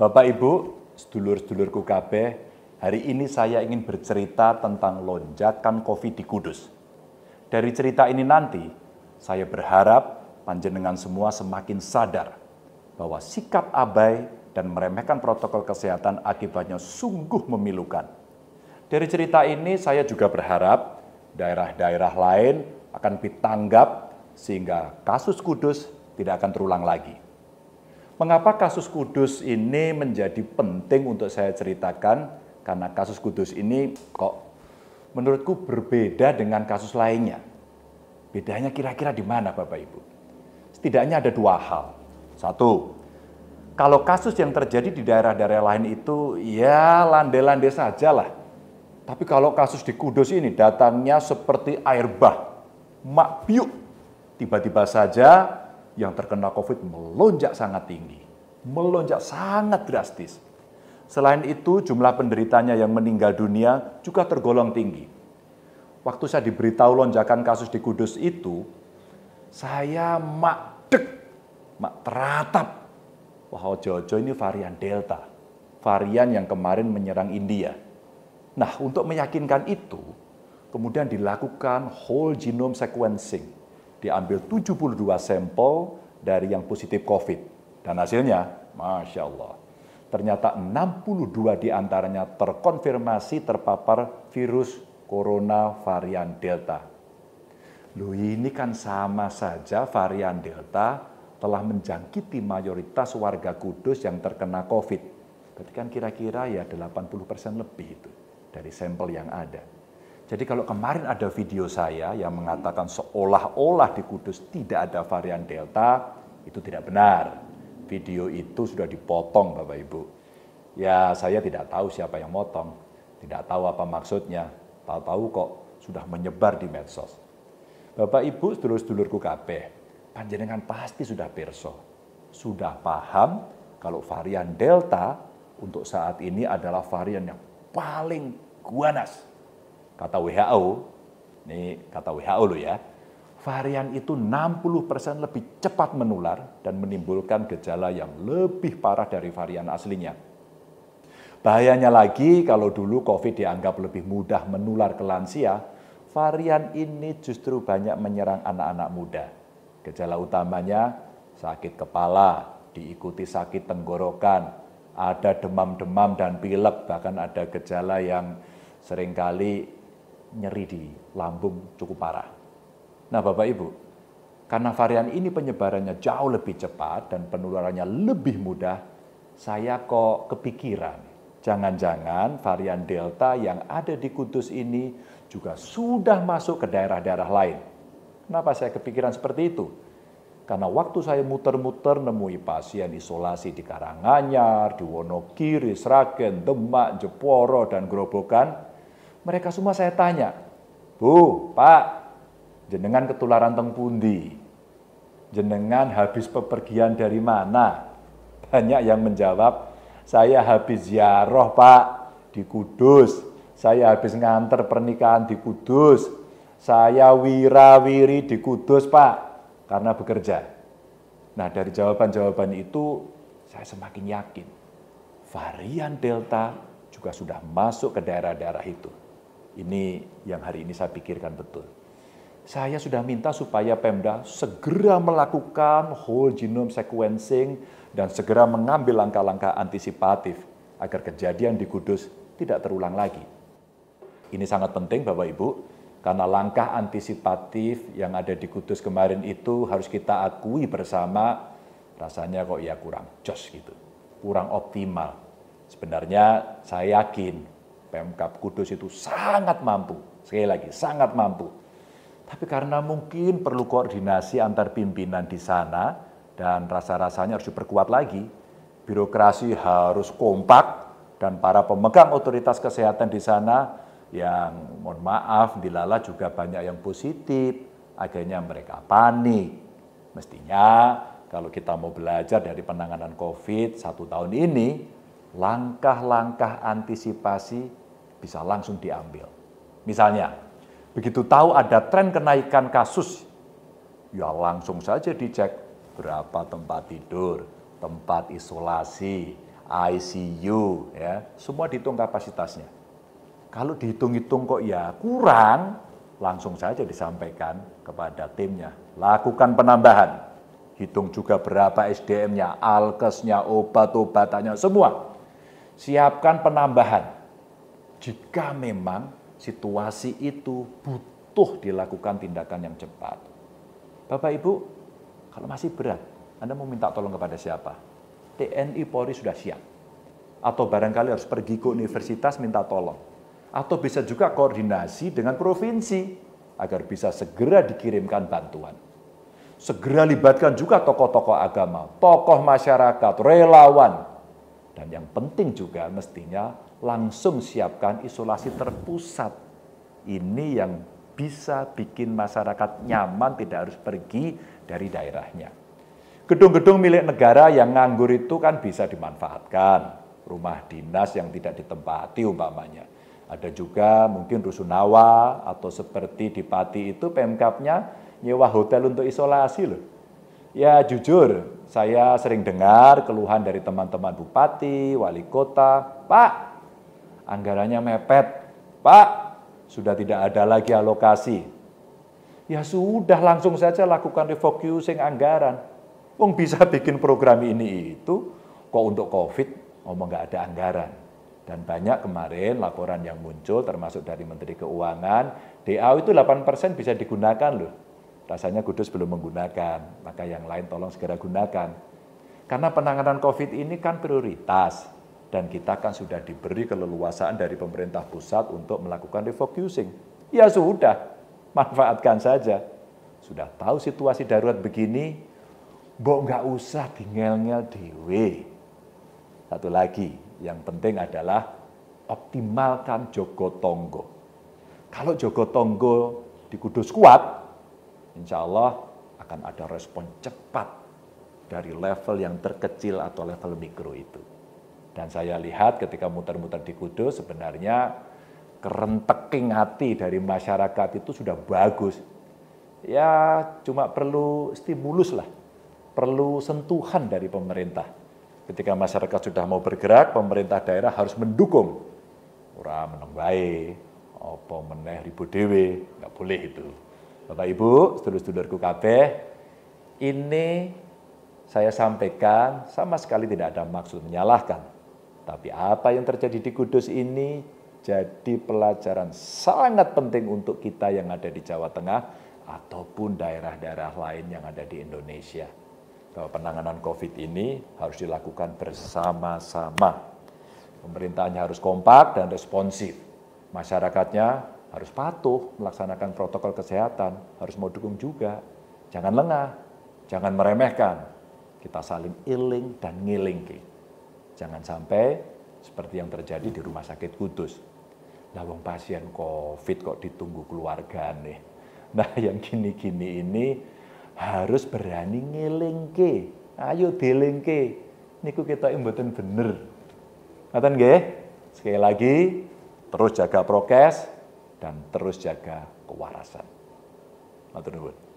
Bapak Ibu, sedulur-sedulurku kabeh, hari ini saya ingin bercerita tentang lonjakan COVID di Kudus. Dari cerita ini nanti, saya berharap panjenengan semua semakin sadar bahwa sikap abai dan meremehkan protokol kesehatan akibatnya sungguh memilukan. Dari cerita ini saya juga berharap daerah-daerah lain akan ditanggap sehingga kasus kudus tidak akan terulang lagi. Mengapa kasus kudus ini menjadi penting untuk saya ceritakan? Karena kasus kudus ini kok menurutku berbeda dengan kasus lainnya. Bedanya kira-kira di mana Bapak Ibu? Setidaknya ada dua hal. Satu, kalau kasus yang terjadi di daerah-daerah lain itu ya landai-landai lah. Tapi kalau kasus di Kudus ini datangnya seperti air bah, makbiuk. Tiba-tiba saja yang terkena COVID melonjak sangat tinggi, melonjak sangat drastis. Selain itu, jumlah penderitanya yang meninggal dunia juga tergolong tinggi. Waktu saya diberitahu lonjakan kasus di Kudus itu, saya mak dek, mak teratap. Wah, Jojo ini varian Delta, varian yang kemarin menyerang India. Nah, untuk meyakinkan itu, kemudian dilakukan whole genome sequencing diambil 72 sampel dari yang positif COVID. Dan hasilnya, Masya Allah, ternyata 62 diantaranya terkonfirmasi terpapar virus corona varian Delta. Lu ini kan sama saja varian Delta telah menjangkiti mayoritas warga kudus yang terkena COVID. Berarti kan kira-kira ya 80% lebih itu dari sampel yang ada. Jadi kalau kemarin ada video saya yang mengatakan seolah-olah di Kudus tidak ada varian Delta, itu tidak benar. Video itu sudah dipotong Bapak Ibu. Ya saya tidak tahu siapa yang motong, tidak tahu apa maksudnya, tahu-tahu kok sudah menyebar di medsos. Bapak Ibu, sedulur-sedulurku kabeh, panjenengan pasti sudah perso, sudah paham kalau varian Delta untuk saat ini adalah varian yang paling ganas kata WHO, ini kata WHO loh ya, varian itu 60% lebih cepat menular dan menimbulkan gejala yang lebih parah dari varian aslinya. Bahayanya lagi kalau dulu COVID dianggap lebih mudah menular ke lansia, varian ini justru banyak menyerang anak-anak muda. Gejala utamanya sakit kepala, diikuti sakit tenggorokan, ada demam-demam dan pilek, bahkan ada gejala yang seringkali nyeri di lambung cukup parah. Nah Bapak Ibu, karena varian ini penyebarannya jauh lebih cepat dan penularannya lebih mudah, saya kok kepikiran Jangan-jangan varian Delta yang ada di Kudus ini juga sudah masuk ke daerah-daerah lain. Kenapa saya kepikiran seperti itu? Karena waktu saya muter-muter nemui pasien isolasi di Karanganyar, di Wonogiri, Sragen, Demak, Jeporo, dan Grobogan, mereka semua saya tanya, Bu, Pak, jenengan ketularan teng Jenengan habis pepergian dari mana? Banyak yang menjawab, saya habis ziarah, Pak, di Kudus. Saya habis nganter pernikahan di Kudus. Saya wirawiri di Kudus, Pak, karena bekerja. Nah, dari jawaban-jawaban itu saya semakin yakin varian Delta juga sudah masuk ke daerah-daerah itu. Ini yang hari ini saya pikirkan betul. Saya sudah minta supaya Pemda segera melakukan whole genome sequencing dan segera mengambil langkah-langkah antisipatif agar kejadian di Kudus tidak terulang lagi. Ini sangat penting Bapak Ibu, karena langkah antisipatif yang ada di Kudus kemarin itu harus kita akui bersama rasanya kok ya kurang jos gitu, kurang optimal. Sebenarnya saya yakin Pemkap Kudus itu sangat mampu, sekali lagi sangat mampu. Tapi karena mungkin perlu koordinasi antar pimpinan di sana dan rasa-rasanya harus diperkuat lagi, birokrasi harus kompak dan para pemegang otoritas kesehatan di sana yang mohon maaf dilala juga banyak yang positif, akhirnya mereka panik. Mestinya kalau kita mau belajar dari penanganan COVID satu tahun ini, langkah-langkah antisipasi bisa langsung diambil. Misalnya, begitu tahu ada tren kenaikan kasus, ya langsung saja dicek berapa tempat tidur, tempat isolasi, ICU, ya semua dihitung kapasitasnya. Kalau dihitung-hitung kok ya kurang, langsung saja disampaikan kepada timnya. Lakukan penambahan, hitung juga berapa SDM-nya, alkesnya, obat-obatannya, semua. Siapkan penambahan jika memang situasi itu butuh dilakukan tindakan yang cepat. Bapak Ibu, kalau masih berat, Anda mau minta tolong kepada siapa? TNI Polri sudah siap. Atau barangkali harus pergi ke universitas minta tolong. Atau bisa juga koordinasi dengan provinsi agar bisa segera dikirimkan bantuan. Segera libatkan juga tokoh-tokoh agama, tokoh masyarakat, relawan. Dan yang penting juga mestinya langsung siapkan isolasi terpusat. Ini yang bisa bikin masyarakat nyaman tidak harus pergi dari daerahnya. Gedung-gedung milik negara yang nganggur itu kan bisa dimanfaatkan. Rumah dinas yang tidak ditempati umpamanya. Ada juga mungkin rusunawa atau seperti di Pati itu Pemkapnya nyewa hotel untuk isolasi loh. Ya jujur, saya sering dengar keluhan dari teman-teman bupati, wali kota, Pak, anggarannya mepet. Pak, sudah tidak ada lagi alokasi. Ya sudah langsung saja lakukan refocusing anggaran. Wong bisa bikin program ini itu kok untuk Covid ngomong oh, nggak ada anggaran. Dan banyak kemarin laporan yang muncul termasuk dari Menteri Keuangan, DAO itu 8% bisa digunakan loh. Rasanya Kudus belum menggunakan, maka yang lain tolong segera gunakan. Karena penanganan COVID ini kan prioritas dan kita kan sudah diberi keleluasaan dari pemerintah pusat untuk melakukan refocusing. Ya sudah, manfaatkan saja. Sudah tahu situasi darurat begini, mbok nggak usah dingel-ngel dewe. Satu lagi, yang penting adalah optimalkan Joko Tonggo. Kalau Joko Tonggo di Kudus kuat, insya Allah akan ada respon cepat dari level yang terkecil atau level mikro itu. Dan saya lihat ketika muter-muter di Kudus sebenarnya kerenteking hati dari masyarakat itu sudah bagus. Ya cuma perlu stimulus lah, perlu sentuhan dari pemerintah. Ketika masyarakat sudah mau bergerak, pemerintah daerah harus mendukung. Ora meneng bae, apa meneh ribu nggak boleh itu. Bapak Ibu, sedulur-sedulurku kabeh, ini saya sampaikan sama sekali tidak ada maksud menyalahkan tapi apa yang terjadi di Kudus ini jadi pelajaran sangat penting untuk kita yang ada di Jawa Tengah ataupun daerah-daerah lain yang ada di Indonesia. Bahwa penanganan COVID ini harus dilakukan bersama-sama. Pemerintahnya harus kompak dan responsif. Masyarakatnya harus patuh melaksanakan protokol kesehatan, harus mau dukung juga. Jangan lengah, jangan meremehkan. Kita saling iling dan ngiling. Jangan sampai seperti yang terjadi di Rumah Sakit Kudus. Nah, wong pasien COVID kok ditunggu keluarga nih. Nah yang gini-gini ini harus berani ngelingke. Ayo dilingke. Niku kita imbutin bener. Ngatain nggih? Sekali lagi, terus jaga prokes dan terus jaga kewarasan. Matur nuwun.